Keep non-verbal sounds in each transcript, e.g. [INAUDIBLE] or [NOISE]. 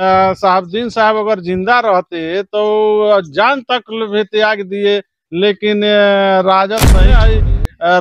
साहबुद्दीन साहब अगर जिंदा रहते तो जान तक भी त्याग दिए लेकिन राजद नहीं आई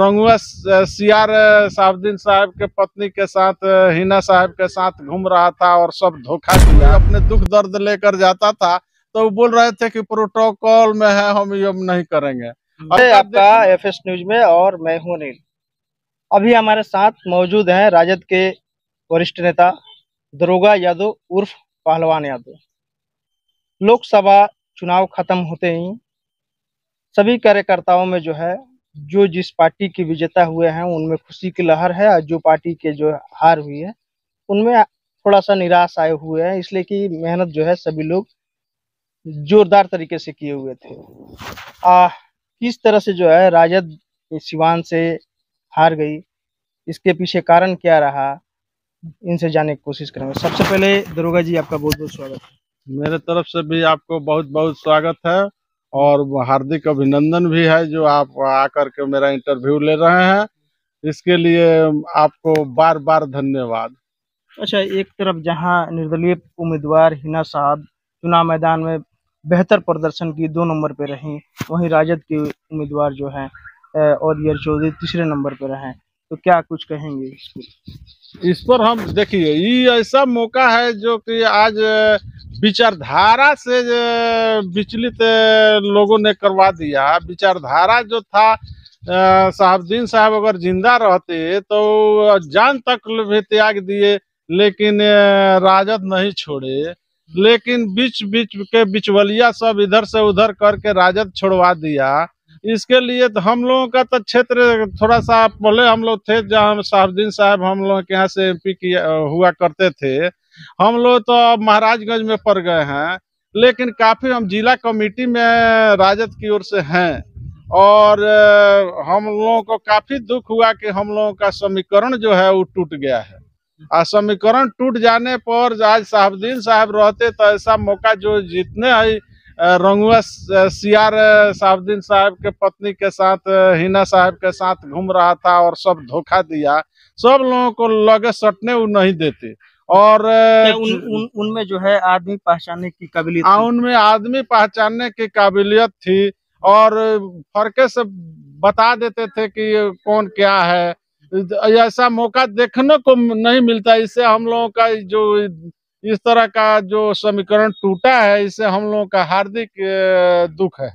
रंगुआ सियार साहबुद्दीन साहब के पत्नी के साथ हिना साहब के साथ घूम रहा था और सब धोखा दिया अपने दुख दर्द लेकर जाता था तो बोल रहे थे कि प्रोटोकॉल में है हम ये नहीं करेंगे हम्म। आपका एफ एस न्यूज में और मैं हूं अनिल अभी हमारे साथ मौजूद हैं राजद के वरिष्ठ नेता दरोगा यादव उर्फ पहलवान यादव लोकसभा चुनाव खत्म होते ही सभी कार्यकर्ताओं में जो है जो जिस पार्टी के विजेता हुए हैं उनमें खुशी की लहर है और जो पार्टी के जो हार हुई है उनमें थोड़ा सा निराश आए हुए हैं इसलिए कि मेहनत जो है सभी लोग जोरदार तरीके से किए हुए थे आ, किस तरह से जो है राजद सिवान से हार गई इसके पीछे कारण क्या रहा इनसे जाने की कोशिश करेंगे सबसे पहले दरोगा जी आपका बहुत बहुत स्वागत है मेरे तरफ से भी आपको बहुत बहुत स्वागत है और हार्दिक अभिनंदन भी है जो आप आकर के मेरा इंटरव्यू ले रहे हैं इसके लिए आपको बार बार धन्यवाद अच्छा एक तरफ जहां निर्दलीय उम्मीदवार हिना साहब चुनाव मैदान में बेहतर प्रदर्शन की दो नंबर पर रहें वहीं राजद के उम्मीदवार जो हैं और चौधरी तीसरे नंबर पर रहें तो क्या कुछ कहेंगे इसको इस पर हम देखिए ये ऐसा मौका है जो कि आज विचारधारा से विचलित लोगों ने करवा दिया विचारधारा जो था साहबद्दीन साहब अगर जिंदा रहते तो जान तक भी त्याग दिए लेकिन राजद नहीं छोड़े लेकिन बीच बीच के बिचवलिया सब इधर से उधर करके राजद छोड़वा दिया इसके लिए तो हम लोगों का तो क्षेत्र थोड़ा सा पहले हम लोग थे जहाँ साहबुद्दीन साहब हम लोग के यहाँ से एम पी हुआ करते थे हम लोग तो अब महाराजगंज में पड़ गए हैं लेकिन काफ़ी हम जिला कमेटी में राजद की ओर से हैं और हम लोगों को काफ़ी दुख हुआ कि हम लोगों का समीकरण जो है वो टूट गया है और समीकरण टूट जाने पर आज साहबुद्दीन साहब रहते तो ऐसा मौका जो जितने हैं रंगुआ सी आर साहबुद्दीन साहब के पत्नी के साथ हिना साहब के साथ घूम रहा था और सब धोखा दिया सब लोगों को लगे सटने वो नहीं देते और उनमें उन, उन जो है आदमी पहचानने की काबिलियत हाँ, उनमें आदमी पहचानने की काबिलियत थी और फरके से बता देते थे कि कौन क्या है ऐसा मौका देखने को नहीं मिलता इससे हम लोगों का जो इस तरह का जो समीकरण टूटा है इससे हम लोगों का हार्दिक दुख है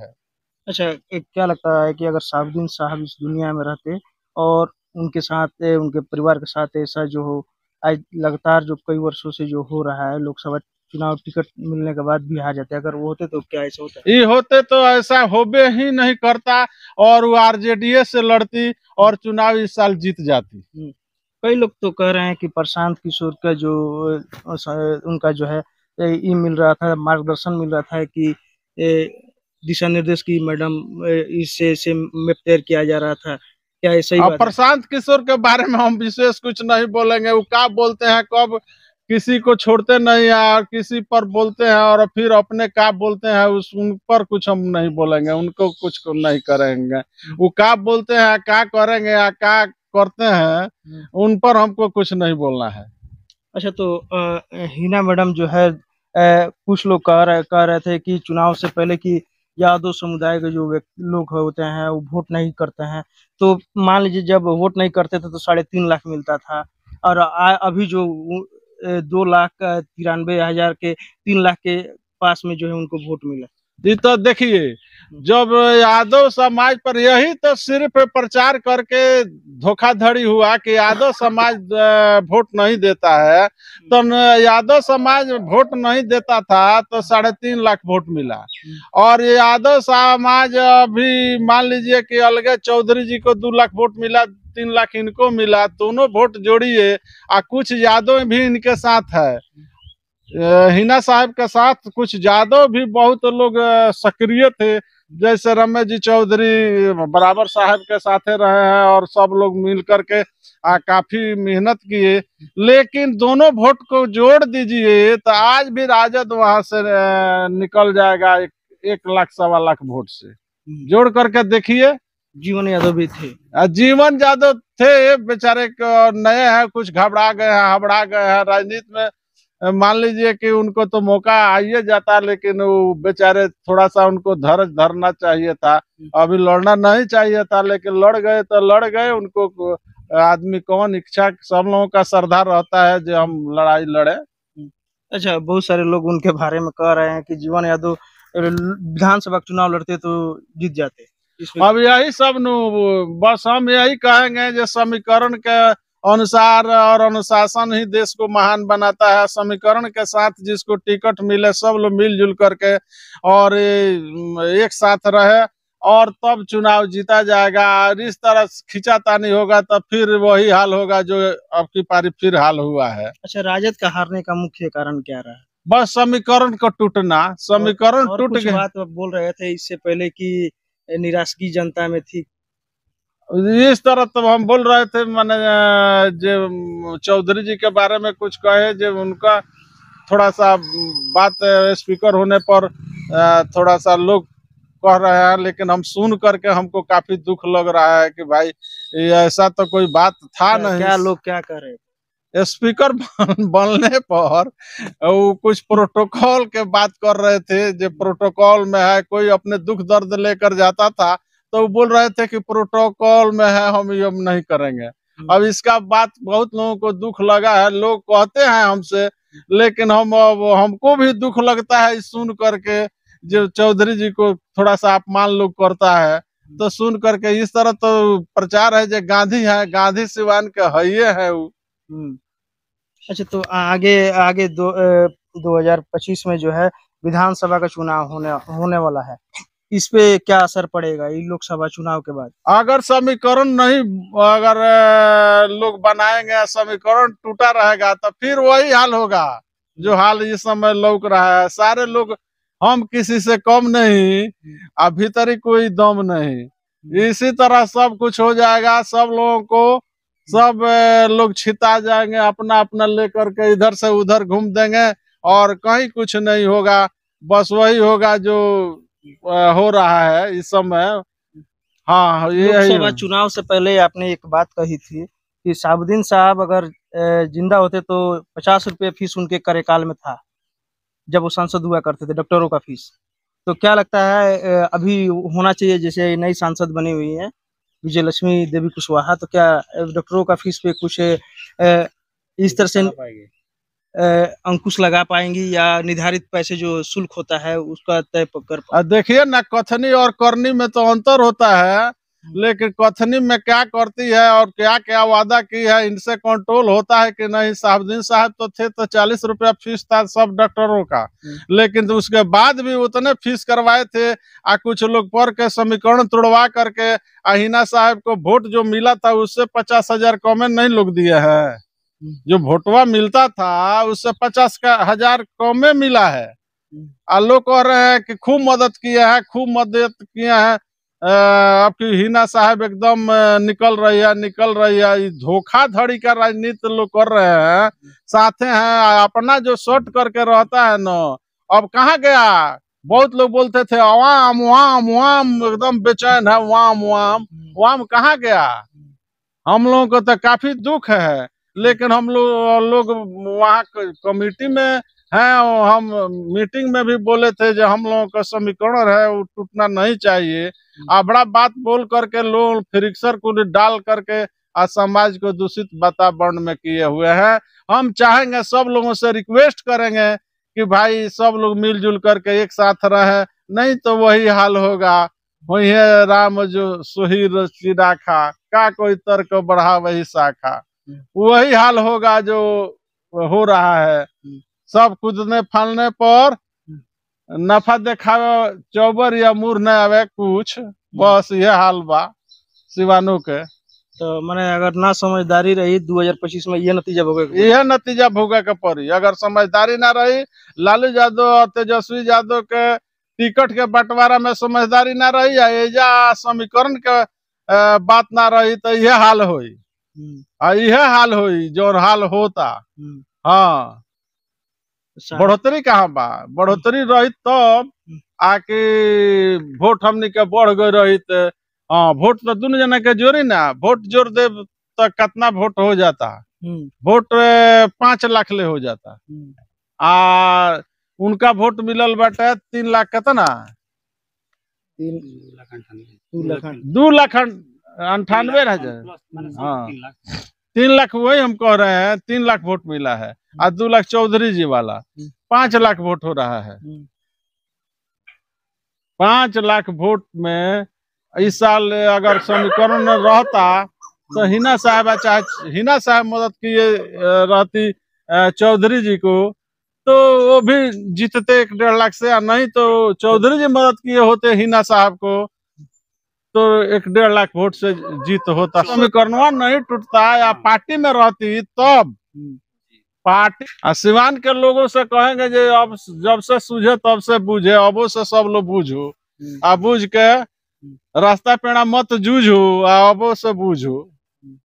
अच्छा क्या लगता है कि अगर साहबुद्दीन साहब इस दुनिया में रहते और उनके साथ उनके परिवार के साथ ऐसा जो हो आज लगातार जो कई वर्षों से जो हो रहा है लोकसभा चुनाव टिकट मिलने के बाद भी आ जाते अगर वो होते तो क्या ऐसा होता ये होते तो ऐसा होबे ही नहीं करता और वो आर से लड़ती और चुनाव इस साल जीत जाती हम्म। कई लोग तो कह रहे हैं कि प्रशांत किशोर का जो उनका जो है ये मिल रहा था मार्गदर्शन मिल रहा था कि दिशा निर्देश की मैडम इससे से मेपेयर किया जा रहा था क्या ऐसा ही प्रशांत किशोर के बारे में हम विशेष कुछ नहीं बोलेंगे वो क्या बोलते हैं कब किसी को छोड़ते नहीं है और किसी पर बोलते हैं और फिर अपने का बोलते हैं उस उन पर कुछ हम नहीं बोलेंगे उनको कुछ को नहीं करेंगे वो का बोलते हैं क्या करेंगे या क्या करते हैं हम्म। उन पर हमको कुछ नहीं बोलना है अच्छा तो हिना हीना मैडम जो है कुछ लोग कह रहे कह रहे थे कि चुनाव से पहले कि यादव समुदाय के जो लोग होते हैं वो वोट नहीं करते हैं तो मान लीजिए जब वोट नहीं करते थे तो साढ़े तीन लाख मिलता था और आ, अभी जो दो लाख तिरानवे हजार के तीन लाख के पास में जो है उनको वोट मिला तो देखिए जब यादव समाज पर यही तो सिर्फ प्रचार करके धोखाधड़ी हुआ कि यादव [LAUGHS] समाज वोट नहीं देता है तो यादव समाज वोट नहीं देता था तो साढ़े तीन लाख वोट मिला और यादव समाज अभी मान लीजिए कि अलगे चौधरी जी को दो लाख वोट मिला तीन लाख इनको मिला दोनों वोट जोड़िए और कुछ यादव भी इनके साथ है हिना साहब के साथ कुछ यादव भी बहुत लोग सक्रिय थे जैसे रमेश जी चौधरी बराबर साहब के साथ रहे हैं और सब लोग मिल के आ, काफी मेहनत किए लेकिन दोनों वोट को जोड़ दीजिए तो आज भी राजद वहां से निकल जाएगा एक, एक लाख सवा लाख वोट से हम्म। जोड़ करके देखिए जीवन यादव भी थे जीवन यादव थे बेचारे नए हैं कुछ घबरा गए हैं हबड़ा गए हैं राजनीति में मान लीजिए कि उनको तो मौका आइए जाता लेकिन वो बेचारे थोड़ा सा उनको धर्ज धरना चाहिए था अभी लड़ना नहीं चाहिए था लेकिन लड़ गए तो लड़ गए उनको आदमी कौन इच्छा सब लोगों का श्रद्धा रहता है जो हम लड़ाई लड़े अच्छा बहुत सारे लोग उनके बारे में कह रहे हैं कि जीवन यादव विधानसभा चुनाव लड़ते तो जीत जाते अब यही सब बस हम यही कहेंगे जो समीकरण के अनुसार और अनुशासन ही देश को महान बनाता है समीकरण के साथ जिसको टिकट मिले सब लोग मिलजुल करके और एक साथ रहे और तब चुनाव जीता जाएगा और इस तरह खिंचा तानी होगा तब तो फिर वही हाल होगा जो अब की पारी फिर हाल हुआ है अच्छा राजद का हारने का मुख्य कारण क्या रहा बस समीकरण का टूटना समीकरण टूट गया बोल रहे थे इससे पहले की निराशगी जनता में थी इस तरह तो हम बोल रहे थे मैंने जो चौधरी जी के बारे में कुछ कहे जो उनका थोड़ा सा बात स्पीकर होने पर थोड़ा सा लोग कह रहे हैं लेकिन हम सुन करके हमको काफी दुख लग रहा है कि भाई ऐसा तो कोई बात था क्या, नहीं क्या लोग क्या करे स्पीकर बनने पर वो कुछ प्रोटोकॉल के बात कर रहे थे जो प्रोटोकॉल में है कोई अपने दुख दर्द लेकर जाता था तो बोल रहे थे कि प्रोटोकॉल में है हम ये नहीं करेंगे हम्म। अब इसका बात बहुत लोगों को दुख लगा है लोग कहते हैं हमसे लेकिन हम अब हमको भी दुख लगता है सुन करके जो चौधरी जी को थोड़ा सा अपमान लोग करता है हम्म। तो सुन करके इस तरह तो प्रचार है जो गांधी है गांधी सिवान के है है वो हम्म। अच्छा तो आगे आगे दो दो हजार पच्चीस में जो है विधानसभा का चुनाव होने होने वाला है इस पे क्या असर पड़ेगा इन लोकसभा चुनाव के बाद अगर समीकरण नहीं अगर लोग बनाएंगे समीकरण टूटा रहेगा तो फिर वही हाल होगा जो हाल इस समय लौक रहा है सारे लोग हम किसी से कम नहीं अभी तरी कोई दम नहीं इसी तरह सब कुछ हो जाएगा सब लोगों को सब लोग छिता जाएंगे अपना अपना लेकर के इधर से उधर घूम देंगे और कहीं कुछ नहीं होगा बस वही होगा जो हो रहा है इस समय हाँ ये लोकसभा चुनाव से पहले आपने एक बात कही थी कि साबुद्दीन साहब अगर जिंदा होते तो पचास रुपये फीस उनके कार्यकाल में था जब वो सांसद हुआ करते थे डॉक्टरों का फीस तो क्या लगता है अभी होना चाहिए जैसे नई सांसद बनी हुई है विजय लक्ष्मी देवी कुशवाहा तो क्या डॉक्टरों का फीस पे कुछ इस तरह से अंकुश लगा पाएंगी या निर्धारित पैसे जो शुल्क होता है उसका तय कर देखिए ना कथनी और करनी में तो अंतर होता है हम्म। लेकिन कथनी में क्या करती है और क्या क्या वादा की है इनसे कंट्रोल होता है कि नहीं साहबुद्दीन साहब तो थे तो चालीस रुपया फीस था सब डॉक्टरों का हम्म। लेकिन तो उसके बाद भी उतने फीस करवाए थे आ कुछ लोग पढ़ के समीकरण तोड़वा करके अहिना साहब को वोट जो मिला था उससे पचास हजार कॉमेंट नहीं लोग दिए है जो भोटवा मिलता था उससे पचास का हजार कमे मिला है और लोग कह रहे हैं कि खूब मदद किया है खूब मदद किया है आपकी हिना साहब एकदम निकल रही है निकल रही है धोखाधड़ी का राजनीति लोग कर रहे हैं साथे हैं अपना जो शॉर्ट करके रहता है ना अब कहाँ गया बहुत लोग बोलते थे अवाम वाम वाम एकदम बेचैन है वाम वाम वाम कहाँ गया हम लोगों को तो काफी दुख है हम्म। लेकिन हम लोग लो वहाँ कमिटी में हैं हम मीटिंग में भी बोले थे जो हम लोगों का समीकरण है वो टूटना नहीं चाहिए हम्म। आबड़ा बात बोल करके लोग फ्रिक्सर को डाल करके आज समाज को दूषित वातावरण में किए हुए हैं हम चाहेंगे सब लोगों से रिक्वेस्ट करेंगे कि भाई सब लोग मिलजुल करके एक साथ रहे नहीं तो वही हाल होगा वही है राम जो सुहीर चिराखा का कोई तर्क बढ़ा वही शाखा वही हाल होगा जो हो रहा है हम्म। सब कूदने फालने पर हम्म। नफा देखावे चौबर या मूर न आवे कुछ हम्म। बस यह हाल बा सिवानो के तो मैंने अगर ना समझदारी रही 2025 में यह नतीजा भोगे यह नतीजा भोगे के पड़ी अगर समझदारी ना रही लालू यादव और तेजस्वी यादव के टिकट के बंटवारा में समझदारी ना रही या समीकरण के बात ना रही तो यह हाल हुई हम्म। इहे हाल हो जो हाल होता हम्म। हाँ अच्छा। बढ़ोतरी कहाँ बा बढ़ोतरी हम्म। रही तो आके वोट हमने के बढ़ गए रही हाँ वोट तो दोनों जन के जोड़ी ना वोट जोड़ दे तो कितना वोट हो जाता वोट पांच लाख ले हो जाता आ उनका वोट मिलल बाटे तीन लाख कितना दू दू लाख अंठानवे हजार हाँ तीन लाख वही हम कह रहे हैं तीन लाख वोट मिला है हम्म। और दो लाख चौधरी जी वाला हम्म। पांच लाख वोट हो रहा है हम्म। पांच लाख वोट में इस साल अगर समीकरण रहता तो हिना साहब चाहे हिना साहब मदद किए रहती चौधरी जी को तो वो भी जीतते एक डेढ़ लाख से नहीं तो चौधरी जी मदद किए होते हिना साहब को तो एक डेढ़ लाख वोट से जीत होता समीकरणवा नहीं टूटता या हाँ। पार्टी में रहती तब पार्टी सिवान के लोगों से कहेंगे जे अब जब से सूझे तब से बूझे अबो से सब लोग बुझो आ बूझ के रास्ता पेड़ा मत जूझू आ अबो से बुझू